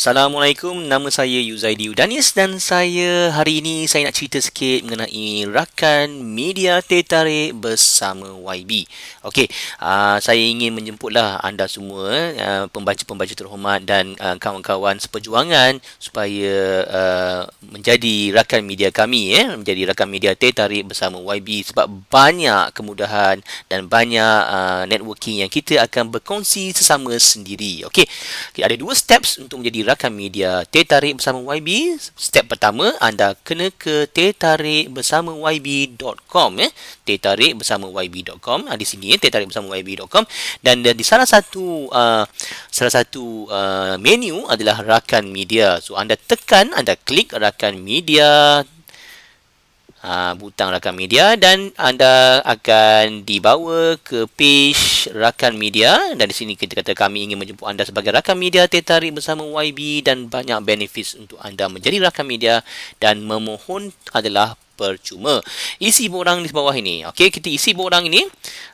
Assalamualaikum, nama saya Yuzaidi Udanis dan saya hari ini saya nak cerita sikit mengenai rakan media tertarik bersama YB. Okey, uh, saya ingin menjemputlah anda semua, uh, pembaca-pembaca terhormat dan uh, kawan-kawan seperjuangan supaya uh, menjadi rakan media kami, eh, menjadi rakan media tertarik bersama YB sebab banyak kemudahan dan banyak uh, networking yang kita akan berkongsi sesama sendiri. Okey, okay, ada dua steps untuk menjadi silakan media teh tarik bersama YB. Step pertama anda kena ke teh tarik bersama YB.com eh. Ya. Teh tarik bersama YB.com ada ah, di sini eh. teh tarik bersama YB.com dan, dan di salah satu uh, salah satu uh, menu adalah rakan media. So anda tekan anda klik rakan media uh, ah, butang rakan media dan anda akan dibawa ke page rakan media dan di sini kita kata kami ingin menjemput anda sebagai rakan media tertarik bersama YB dan banyak benefits untuk anda menjadi rakan media dan memohon adalah percuma. Isi borang di bawah ini. Okey, kita isi borang ini.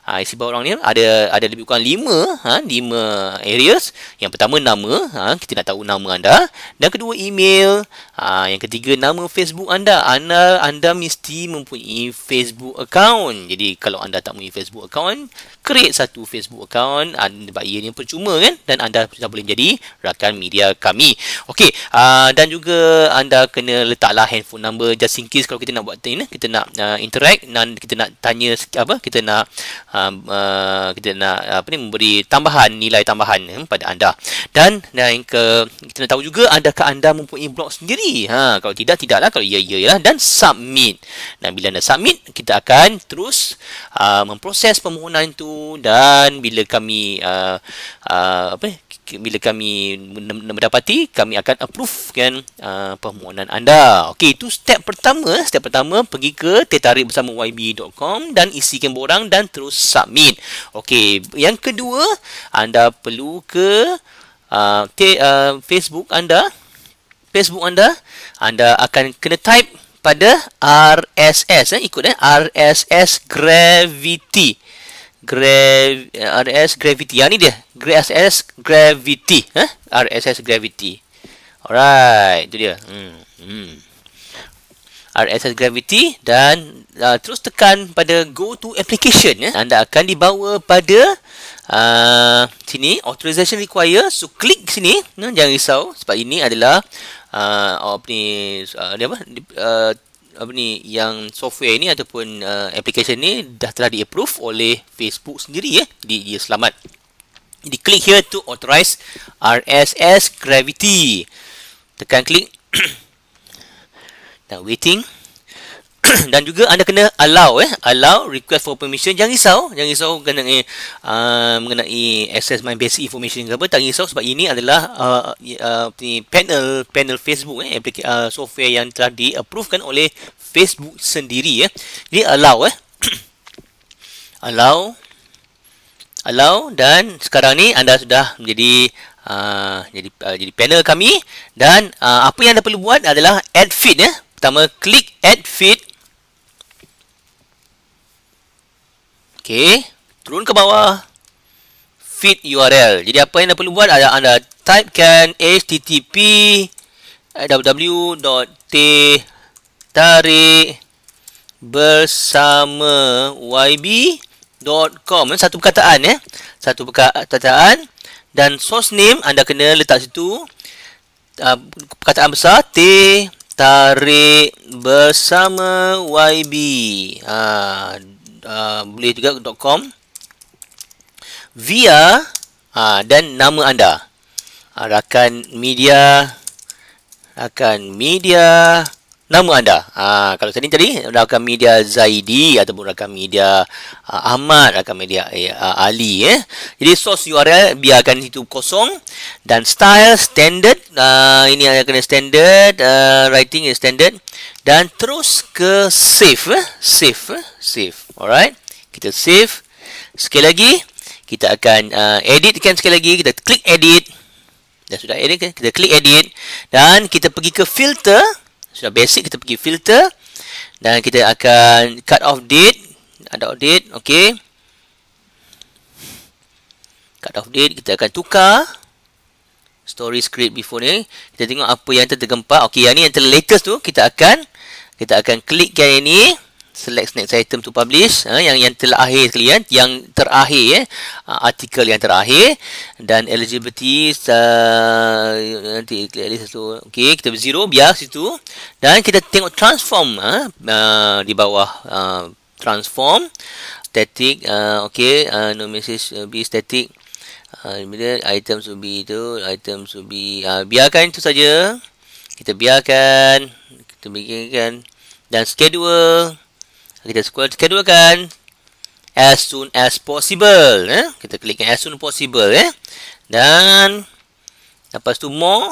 Ha, isi borang ni ada ada lebih kurang 5, ha, 5 areas. Yang pertama nama, ha, kita nak tahu nama anda. Dan kedua email, ha, yang ketiga nama Facebook anda. Anda anda mesti mempunyai Facebook account. Jadi kalau anda tak mempunyai Facebook account, create satu Facebook account anda bagi ini percuma kan dan anda sudah boleh jadi rakan media kami. Okey, uh, dan juga anda kena letaklah handphone number just in case kalau kita nak buat ini eh. kita nak uh, interact dan kita nak tanya apa kita nak um, uh, kita nak apa ni memberi tambahan nilai tambahan eh, pada anda dan yang ke kita nak tahu juga adakah anda mempunyai blog sendiri ha kalau tidak tidaklah kalau ya ya lah dan submit dan bila anda submit kita akan terus uh, memproses permohonan itu dan bila kami uh, uh, apa ni bila kami mendapati kami akan approve kan uh, permohonan anda okey itu step pertama eh. step pertama pertama pergi ke tertarik bersama yb.com dan isikan borang dan terus submit. Okey, yang kedua anda perlu ke uh, uh, Facebook anda. Facebook anda anda akan kena type pada RSS eh ikut eh RSS Gravity. Grav, eh, RSS Gravity. Yang ni dia. RSS Gravity, eh? RSS Gravity. Alright, itu dia. Hmm. Hmm. RSS Gravity dan uh, terus tekan pada go to application ya. Anda akan dibawa pada uh, sini authorization require so klik sini ya. jangan risau sebab ini adalah uh, apa ni uh, dia apa uh, apa ni yang software ini ataupun uh, application ni dah telah di approve oleh Facebook sendiri ya. Di dia selamat. Di klik here to authorize RSS Gravity. Tekan klik dan waiting dan juga anda kena allow eh allow request for permission jangan risau jangan risau mengenai uh, mengenai access my basic information ke apa tak risau sebab ini adalah uh, uh, panel panel Facebook eh aplikasi uh, software yang telah di approvekan oleh Facebook sendiri eh jadi allow eh allow allow dan sekarang ni anda sudah menjadi uh, jadi uh, jadi panel kami dan uh, apa yang anda perlu buat adalah add feed eh Pertama, klik add feed. Okey, turun ke bawah. Feed URL. Jadi apa yang anda perlu buat adalah anda typekan http www.tarikbersamayb.com Satu perkataan ya. Eh? Satu perkataan. Dan source name anda kena letak situ. Uh, perkataan besar T tarik bersama YB. Ha, uh, boleh juga .com via ha, dan nama anda. Ha, rakan media rakan media nama anda. Ha, kalau tadi tadi rakan media Zaidi ataupun rakan media uh, Ahmad, rakan media uh, Ali eh. Jadi source URL biarkan itu kosong dan style standard uh, ini ada kena standard uh, writing is standard dan terus ke save eh. save eh. save. Alright. Kita save. Sekali lagi kita akan uh, editkan sekali lagi kita klik edit. Dah sudah edit kan? Kita klik edit dan kita pergi ke filter sudah basic kita pergi filter dan kita akan cut off date ada audit, okey cut off date kita akan tukar story script before ni kita tengok apa yang tergempak okey yang ni yang terlatest tu kita akan kita akan klik klikkan ini select next item to publish eh, yang yang terakhir sekali eh, yang terakhir eh, ah, artikel yang terakhir dan eligibility uh, nanti klik satu okey kita zero biar situ dan kita tengok transform eh, uh, di bawah uh, transform static uh, okey uh, no message uh, be static Kemudian uh, items will be itu items will be uh, biarkan itu saja kita biarkan kita bikinkan dan schedule kita kedua kan as soon as possible eh? kita klik as soon possible eh? dan lepas tu more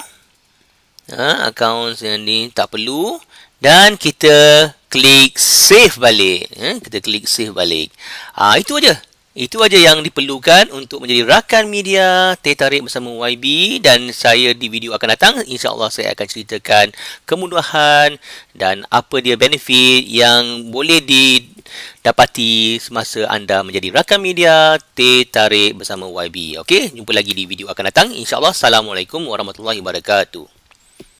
eh, accounts yang ni tak perlu dan kita klik save balik eh? kita klik save balik ah itu aja itu aja yang diperlukan untuk menjadi rakan media Teh bersama YB dan saya di video akan datang insya-Allah saya akan ceritakan kemudahan dan apa dia benefit yang boleh didapati semasa anda menjadi rakan media Teh bersama YB. Okey, jumpa lagi di video akan datang insya-Allah. Assalamualaikum warahmatullahi wabarakatuh.